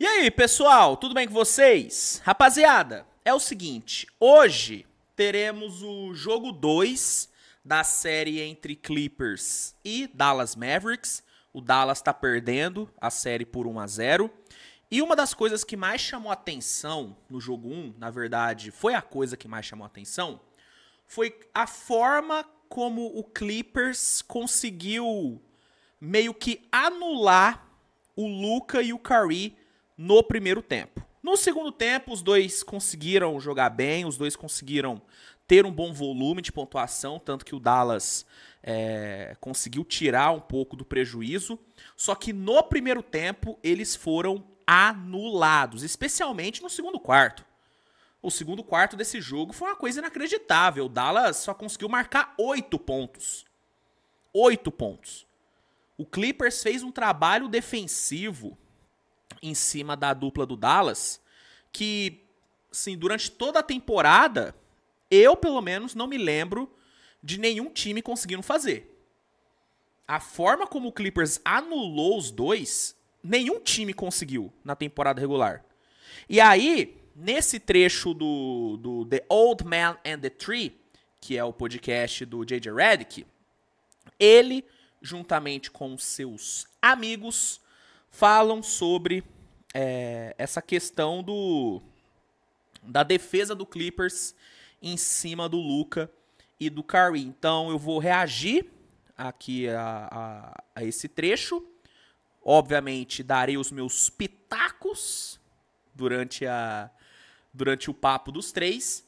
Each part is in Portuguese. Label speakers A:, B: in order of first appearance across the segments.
A: E aí, pessoal, tudo bem com vocês? Rapaziada, é o seguinte, hoje teremos o jogo 2 da série entre Clippers e Dallas Mavericks. O Dallas está perdendo a série por 1 a 0. E uma das coisas que mais chamou atenção no jogo 1, na verdade, foi a coisa que mais chamou atenção, foi a forma como o Clippers conseguiu meio que anular o Luca e o Curry no primeiro tempo. No segundo tempo, os dois conseguiram jogar bem, os dois conseguiram ter um bom volume de pontuação, tanto que o Dallas é, conseguiu tirar um pouco do prejuízo. Só que no primeiro tempo eles foram anulados, especialmente no segundo quarto. O segundo quarto desse jogo foi uma coisa inacreditável. O Dallas só conseguiu marcar oito pontos. Oito pontos. O Clippers fez um trabalho defensivo em cima da dupla do Dallas, que, sim, durante toda a temporada, eu pelo menos não me lembro de nenhum time conseguindo fazer. A forma como o Clippers anulou os dois, nenhum time conseguiu na temporada regular. E aí, nesse trecho do, do The Old Man and the Tree, que é o podcast do J.J. Redick, ele, juntamente com seus amigos, falam sobre é, essa questão do da defesa do Clippers em cima do Luca e do Curry. Então eu vou reagir aqui a, a, a esse trecho. Obviamente darei os meus pitacos durante a durante o papo dos três.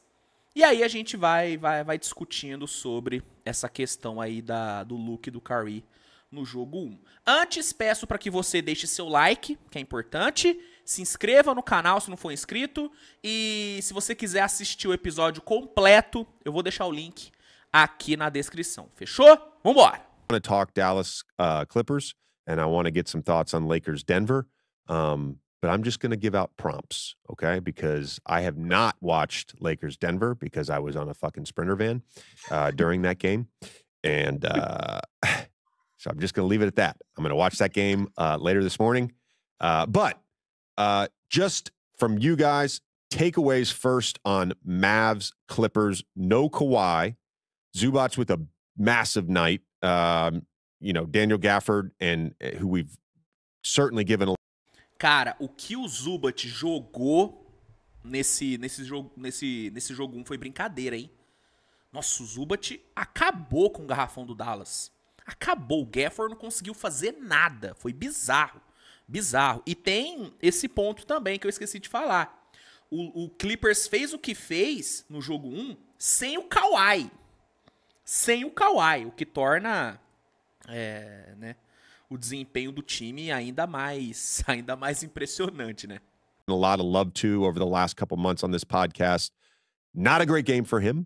A: E aí a gente vai vai, vai discutindo sobre essa questão aí da, do Luca e do Curry no jogo 1. Antes, peço para que você deixe seu like, que é importante, se inscreva no canal se não for inscrito, e se você quiser assistir o episódio completo, eu vou deixar o link aqui na descrição. Fechou? Vambora!
B: I'm going to talk Dallas uh, Clippers, e I want to get some thoughts on Lakers Denver. Um, but I'm just going to give out prompts, okay? Because I have not watched Lakers Denver because I was on a fucking sprinter van uh, during that game. And uh, So I'm just going to leave it at that. I'm going to watch that game uh, later this morning. Uh, but uh, just from you guys, takeaways first on Mavs, Clippers, no Kawhi, Zubats with a massive night. Um, you know, Daniel Gafford, and eh, who we've certainly given a
A: Cara, o que o Zubat jogou nesse, nesse, jogo, nesse, nesse jogo 1 um foi brincadeira, hein? Nossa, o Zubat acabou com o garrafão do Dallas. acabou. O Gafford não conseguiu fazer nada. Foi bizarro. Bizarro. E tem esse ponto também que eu esqueci de falar. O, o Clippers fez o que fez no jogo 1 sem o Kawhi. Sem o Kawhi, o que torna é, né, o desempenho do time ainda mais, ainda mais impressionante, né?
B: A lot of love to over the last couple months on this podcast. Not a great game for him.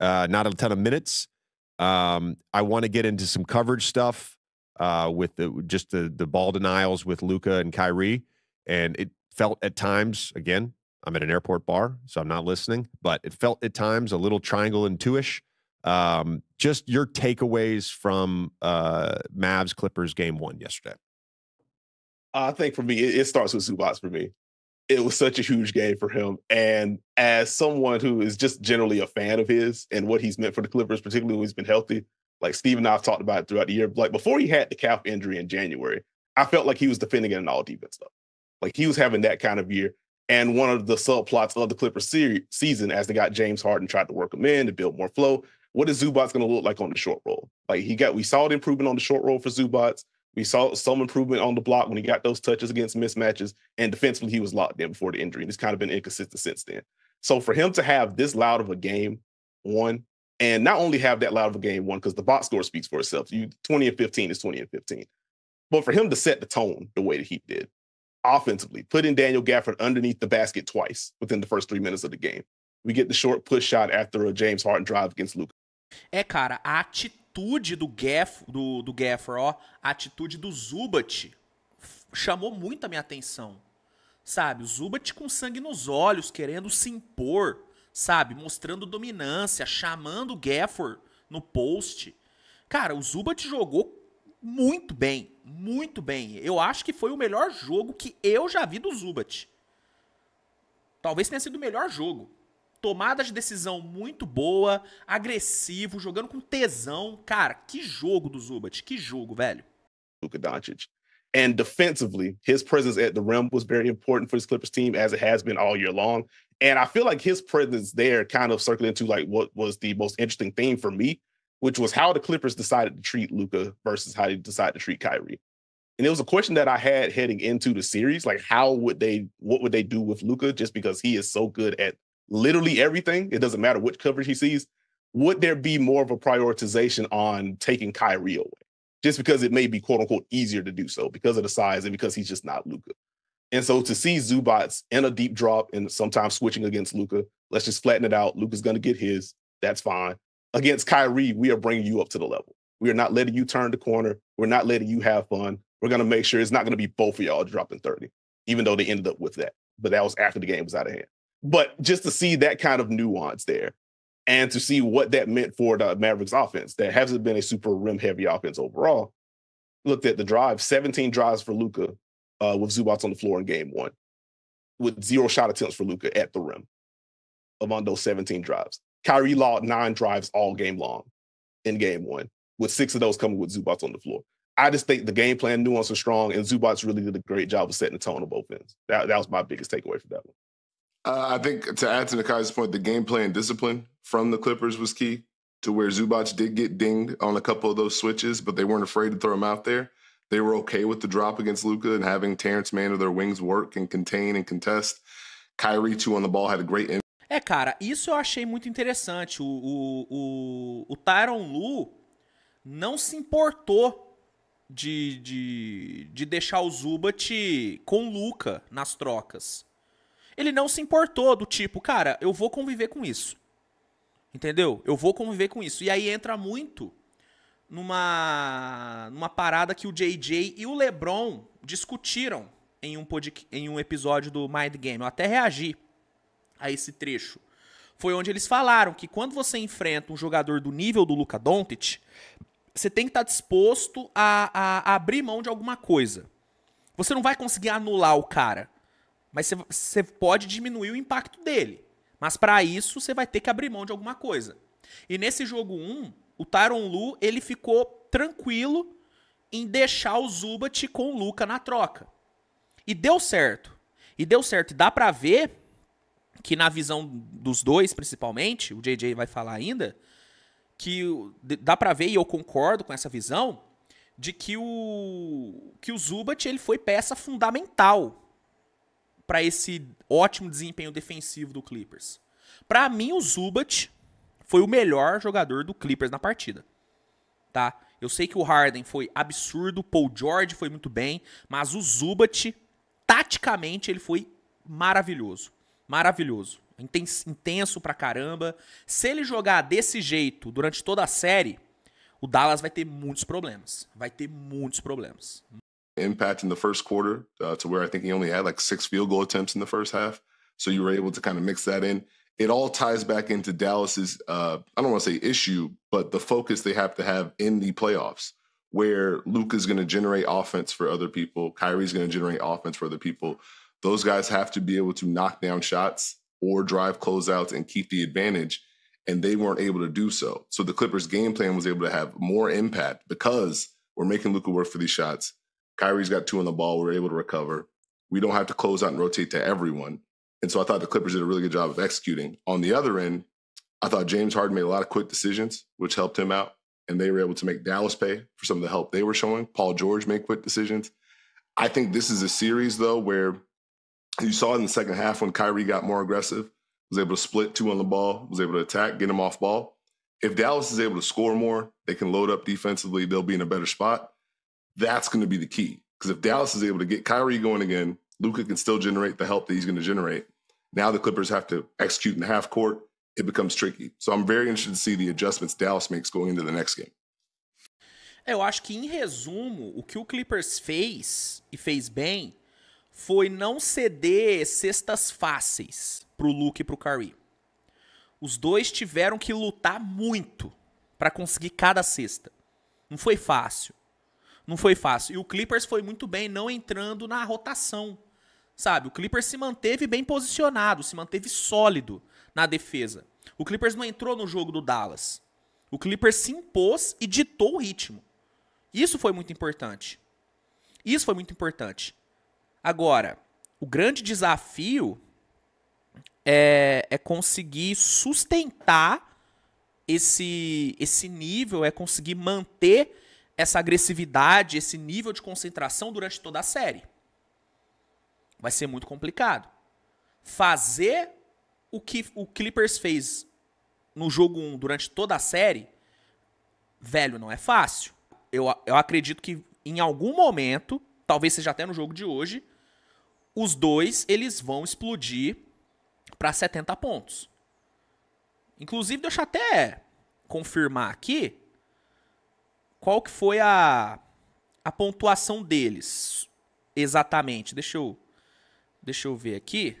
B: Uh, not a ton of minutes. Um, I want to get into some coverage stuff uh, with the, just the the ball denials with Luca and Kyrie, and it felt at times. Again, I'm at an airport bar, so I'm not listening, but it felt at times a little triangle and two-ish. Um, just your takeaways from uh, Mavs Clippers game one yesterday.
C: I think for me, it, it starts with Zubats for me it was such a huge game for him. And as someone who is just generally a fan of his and what he's meant for the Clippers, particularly when he's been healthy, like Steve and I have talked about it throughout the year. Like before he had the calf injury in January, I felt like he was defending it an all defense stuff. Like he was having that kind of year. And one of the subplots of the Clippers series, season as they got James Harden tried to work him in to build more flow. What is Zubat's going to look like on the short roll? Like he got, we saw the improvement on the short roll for Zubats. We saw some improvement on the block when he got those touches against mismatches, and defensively he was locked in before the injury, and it's kind of been inconsistent since then. So for him to have this loud of a game, one, and not only have that loud of a game, one, because the box score speaks for itself. You 20 and 15 is 20 and 15. But for him to set the tone the way that he did, offensively, putting Daniel Gafford underneath the basket twice within the first three minutes of the game. We get the short push shot after a James Harden drive against Luke.
A: É, cara, a atitude atitude do, Gaff, do, do Gaffer, ó, a atitude do Zubat chamou muito a minha atenção. Sabe, o Zubat com sangue nos olhos, querendo se impor, sabe, mostrando dominância, chamando o Gafford no post. Cara, o Zubat jogou muito bem, muito bem. Eu acho que foi o melhor jogo que eu já vi do Zubat. Talvez tenha sido o melhor jogo. tomada de decisão muito boa, agressivo, jogando com tesão. Cara, que jogo do Zubat, que jogo, velho.
C: Luka Doncic. And defensively, his presence at the rim was very important for this Clippers team, as it has been all year long. And I feel like his presence there kind of circled into like what was the most interesting thing for me, which was how the Clippers decided to treat Luca versus how they decided to treat Kyrie. And it was a question that I had heading into the series, like how would they, what would they do with Luca, just because he is so good at literally everything, it doesn't matter which coverage he sees, would there be more of a prioritization on taking Kyrie away? Just because it may be quote unquote easier to do so because of the size and because he's just not Luca. And so to see Zubats in a deep drop and sometimes switching against Luca, let's just flatten it out. Luca's going to get his. That's fine. Against Kyrie, we are bringing you up to the level. We are not letting you turn the corner. We're not letting you have fun. We're going to make sure it's not going to be both of y'all dropping 30, even though they ended up with that. But that was after the game was out of hand but just to see that kind of nuance there and to see what that meant for the Mavericks offense that hasn't been a super rim heavy offense overall. Looked at the drive, 17 drives for Luca uh, with Zubats on the floor in game one, with zero shot attempts for Luca at the rim among those 17 drives. Kyrie Law nine drives all game long in game one, with six of those coming with Zubats on the floor. I just think the game plan nuance was strong, and Zubats really did a great job of setting the tone of both ends.
D: That, that was my biggest takeaway from that one. Uh, I think to add to Nakai's point, the gameplay and discipline from the Clippers was key to where Zubach did get dinged on a couple of those switches, but they weren't afraid to throw him out there. They were okay with the drop against Luka and having Terrence Mann or their wings work and contain and contest. Kyrie, too, on the ball, had a great end.
A: É, cara, isso eu achei muito interessante. O, o, o, o Tyron Lu não se importou de, de, de deixar o Zubat com o Luca nas trocas ele não se importou do tipo, cara, eu vou conviver com isso. Entendeu? Eu vou conviver com isso. E aí entra muito numa, numa parada que o JJ e o LeBron discutiram em um, em um episódio do Mind Game. Eu até reagi a esse trecho. Foi onde eles falaram que quando você enfrenta um jogador do nível do Luka Doncic, você tem que estar tá disposto a, a, a abrir mão de alguma coisa. Você não vai conseguir anular o cara mas você pode diminuir o impacto dele. Mas para isso, você vai ter que abrir mão de alguma coisa. E nesse jogo 1, o Tyron Lu ele ficou tranquilo em deixar o Zubat com o Luca na troca. E deu certo. E deu certo. E dá para ver que na visão dos dois, principalmente, o JJ vai falar ainda, que dá para ver e eu concordo com essa visão de que o que o Zubat ele foi peça fundamental para esse ótimo desempenho defensivo do Clippers? Para mim, o Zubat foi o melhor jogador do Clippers na partida. Tá? Eu sei que o Harden foi absurdo, Paul George foi muito bem, mas o Zubat, taticamente, ele foi maravilhoso. Maravilhoso. Intenso pra caramba. Se ele jogar desse jeito durante toda a série, o Dallas vai ter muitos problemas. Vai ter muitos problemas.
D: impact in the first quarter uh, to where I think he only had like six field goal attempts in the first half. So you were able to kind of mix that in. It all ties back into Dallas's, uh, I don't want to say issue, but the focus they have to have in the playoffs, where Luke is going to generate offense for other people, Kyrie's going to generate offense for other people. Those guys have to be able to knock down shots or drive closeouts and keep the advantage. And they weren't able to do so. So the Clippers' game plan was able to have more impact because we're making Luca work for these shots. Kyrie's got two on the ball. We are able to recover. We don't have to close out and rotate to everyone. And so I thought the Clippers did a really good job of executing. On the other end, I thought James Harden made a lot of quick decisions, which helped him out. And they were able to make Dallas pay for some of the help they were showing. Paul George made quick decisions. I think this is a series, though, where you saw in the second half when Kyrie got more aggressive, was able to split two on the ball, was able to attack, get him off ball. If Dallas is able to score more, they can load up defensively, they'll be in a better spot. that's going to be the key. Because if Dallas is able to get Kyrie going again, Luca can still generate the help that he's going to generate. Now the Clippers have to execute in half court. It becomes tricky. So I'm very interested to see the adjustments Dallas makes going into the next game.
A: É, eu acho que, em resumo, o que o Clippers fez e fez bem foi não ceder cestas fáceis pro Luke e pro Curry. Os dois tiveram que lutar muito para conseguir cada cesta. Não foi fácil. Não foi fácil. E o Clippers foi muito bem, não entrando na rotação. Sabe? O Clippers se manteve bem posicionado, se manteve sólido na defesa. O Clippers não entrou no jogo do Dallas. O Clippers se impôs e ditou o ritmo. Isso foi muito importante. Isso foi muito importante. Agora, o grande desafio é, é, conseguir sustentar esse, esse nível, é conseguir manter essa agressividade, esse nível de concentração durante toda a série. Vai ser muito complicado. Fazer o que o Clippers fez no jogo 1 durante toda a série, velho, não é fácil. Eu, eu acredito que em algum momento, talvez seja até no jogo de hoje, os dois eles vão explodir para 70 pontos. Inclusive, deixa eu até confirmar aqui qual que foi a, a pontuação deles exatamente. Deixa eu, deixa eu ver aqui.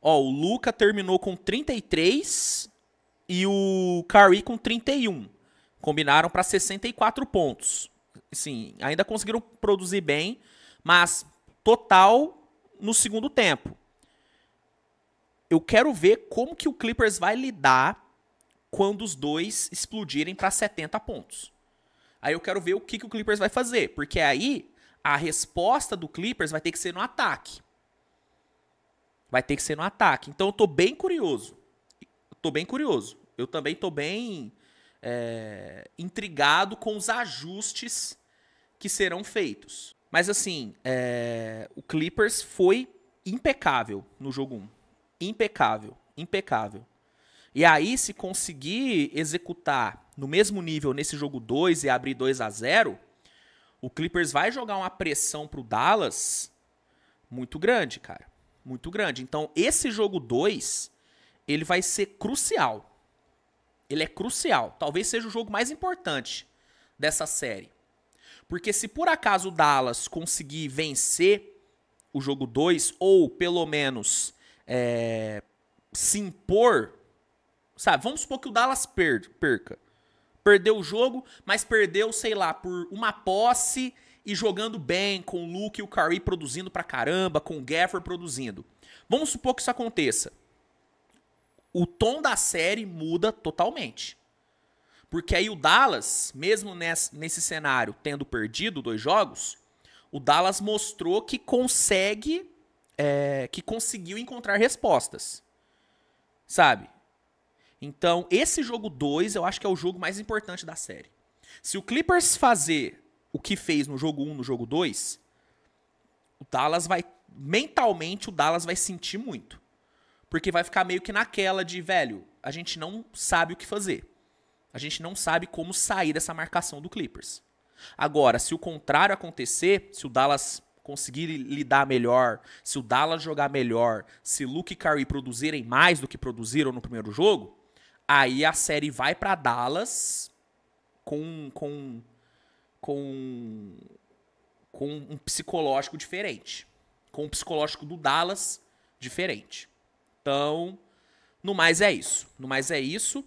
A: Ó, o Luca terminou com 33 e o Curry com 31. Combinaram para 64 pontos. Sim, ainda conseguiram produzir bem, mas total no segundo tempo. Eu quero ver como que o Clippers vai lidar quando os dois explodirem para 70 pontos. Aí eu quero ver o que, que o Clippers vai fazer, porque aí a resposta do Clippers vai ter que ser no ataque. Vai ter que ser no ataque. Então eu tô bem curioso. Eu tô bem curioso. Eu também tô bem é, intrigado com os ajustes que serão feitos. Mas assim, é, o Clippers foi impecável no jogo 1. Impecável, impecável. E aí, se conseguir executar no mesmo nível nesse jogo 2 e abrir 2 a 0 o Clippers vai jogar uma pressão pro Dallas muito grande, cara. Muito grande. Então, esse jogo 2, ele vai ser crucial. Ele é crucial. Talvez seja o jogo mais importante dessa série. Porque se por acaso o Dallas conseguir vencer o jogo 2, ou pelo menos é, se impor, sabe? Vamos supor que o Dallas perca. Perdeu o jogo, mas perdeu, sei lá, por uma posse e jogando bem, com o Luke e o Curry produzindo pra caramba, com o Gaffer produzindo. Vamos supor que isso aconteça. O tom da série muda totalmente. Porque aí o Dallas, mesmo nesse, cenário, tendo perdido dois jogos, o Dallas mostrou que consegue, é, que conseguiu encontrar respostas. Sabe? Então, esse jogo 2 eu acho que é o jogo mais importante da série. Se o Clippers fazer o que fez no jogo 1, um, no jogo 2, o Dallas vai. Mentalmente, o Dallas vai sentir muito. Porque vai ficar meio que naquela de, velho, a gente não sabe o que fazer. A gente não sabe como sair dessa marcação do Clippers. Agora, se o contrário acontecer, se o Dallas conseguir lidar melhor, se o Dallas jogar melhor, se Luke e Curry produzirem mais do que produziram no primeiro jogo, Aí a série vai para Dallas com com com com um psicológico diferente, com um psicológico do Dallas diferente. Então, no mais é isso. No mais é isso.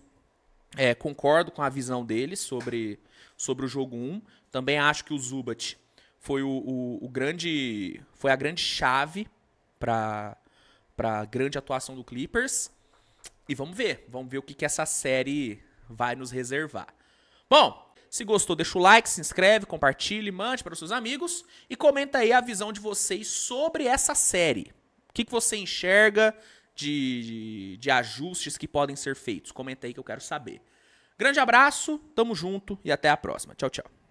A: É, concordo com a visão dele sobre, sobre o jogo 1. Também acho que o Zubat foi o, o, o grande foi a grande chave para para grande atuação do Clippers. E vamos ver, vamos ver o que, que essa série vai nos reservar. Bom, se gostou, deixa o like, se inscreve, compartilhe, mande para os seus amigos e comenta aí a visão de vocês sobre essa série. O que, que você enxerga de, de, de ajustes que podem ser feitos? Comenta aí que eu quero saber. Grande abraço, tamo junto e até a próxima. Tchau, tchau.